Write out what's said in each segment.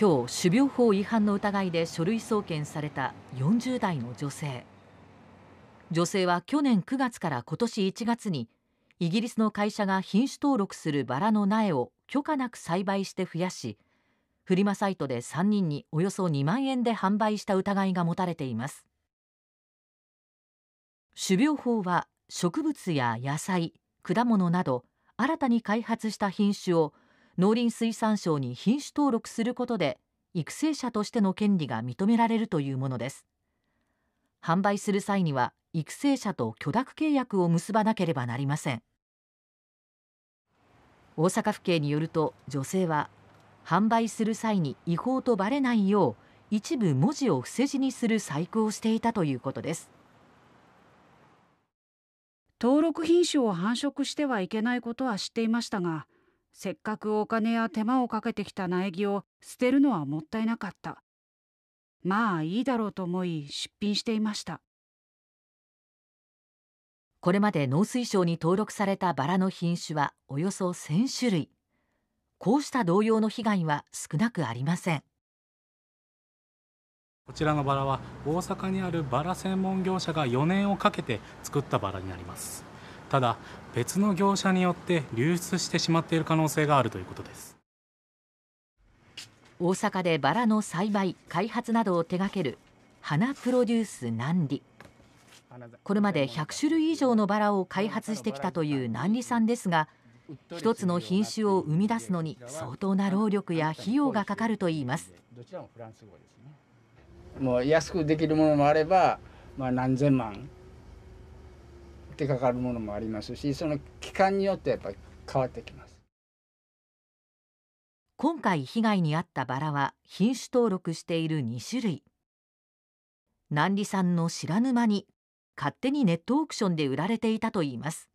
今日種苗法違反の疑いで書類送検された40代の女性女性は去年9月から今年1月にイギリスの会社が品種登録するバラの苗を許可なく栽培して増やしフリマサイトで3人におよそ2万円で販売した疑いが持たれています種苗法は植物や野菜果物など新たに開発した品種を農林水産省に品種登録することで育成者としての権利が認められるというものです販売する際には育成者と許諾契約を結ばなければなりません大阪府警によると女性は販売する際に違法とばれないよう一部文字を伏せ字にする細工をしていたということです登録品種を繁殖してはいけないことは知っていましたがせっかくお金や手間をかけてきた苗木を捨てるのはもったいなかった。まあいいだろうと思い出品していました。これまで農水省に登録されたバラの品種はおよそ1000種類。こうした同様の被害は少なくありません。こちらのバラは大阪にあるバラ専門業者が4年をかけて作ったバラになります。ただ別の業者によって流出してしまっている可能性があるということです大阪でバラの栽培開発などを手掛ける花プロデュース南里これまで100種類以上のバラを開発してきたという南里さんですが一つの品種を生み出すのに相当な労力や費用がかかるといいますもう安くできるものもあれば、まあ、何千万手がかるものもありますしその期間によってやっぱり変わってきます今回被害に遭ったバラは品種登録している2種類南里さんの知らぬ間に勝手にネットオークションで売られていたといいます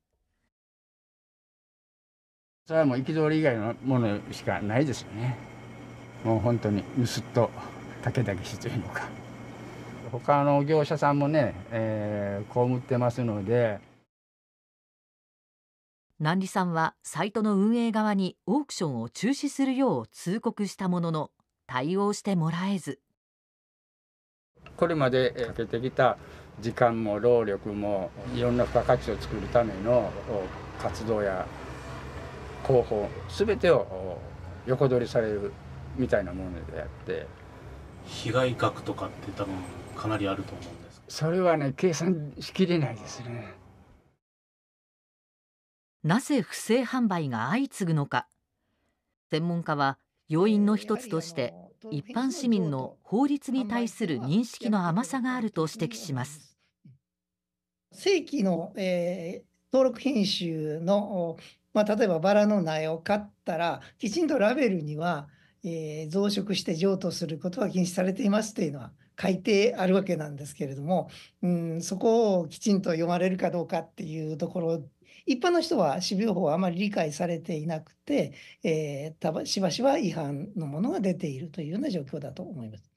それはもう憤り以外のものしかないですよねもう本当に盗っと竹だけしというのか他の業者さんもね、えー、被ってますので。南里さんはサイトの運営側にオークションを中止するよう通告したものの対応してもらえずこれまでかけてきた時間も労力もいろんな付加価値を作るための活動や広報全てを横取りされるみたいなものであって被害額とかって多分かなりあると思うんですそれはね計算しきれないですねなぜ不正販売が相次ぐのか専門家は要因の一つとして一般市民の法律に対する認識の甘さがあると指摘します。正規の、えー、登録品種の、まあ、例えばバラの苗を買ったらきちんとラベルには、えー、増殖して譲渡することは禁止されていますというのは書いてあるわけなんですけれども、うん、そこをきちんと読まれるかどうかっていうところ一般の人は種苗法はあまり理解されていなくて、えー、しばしば違反のものが出ているというような状況だと思います。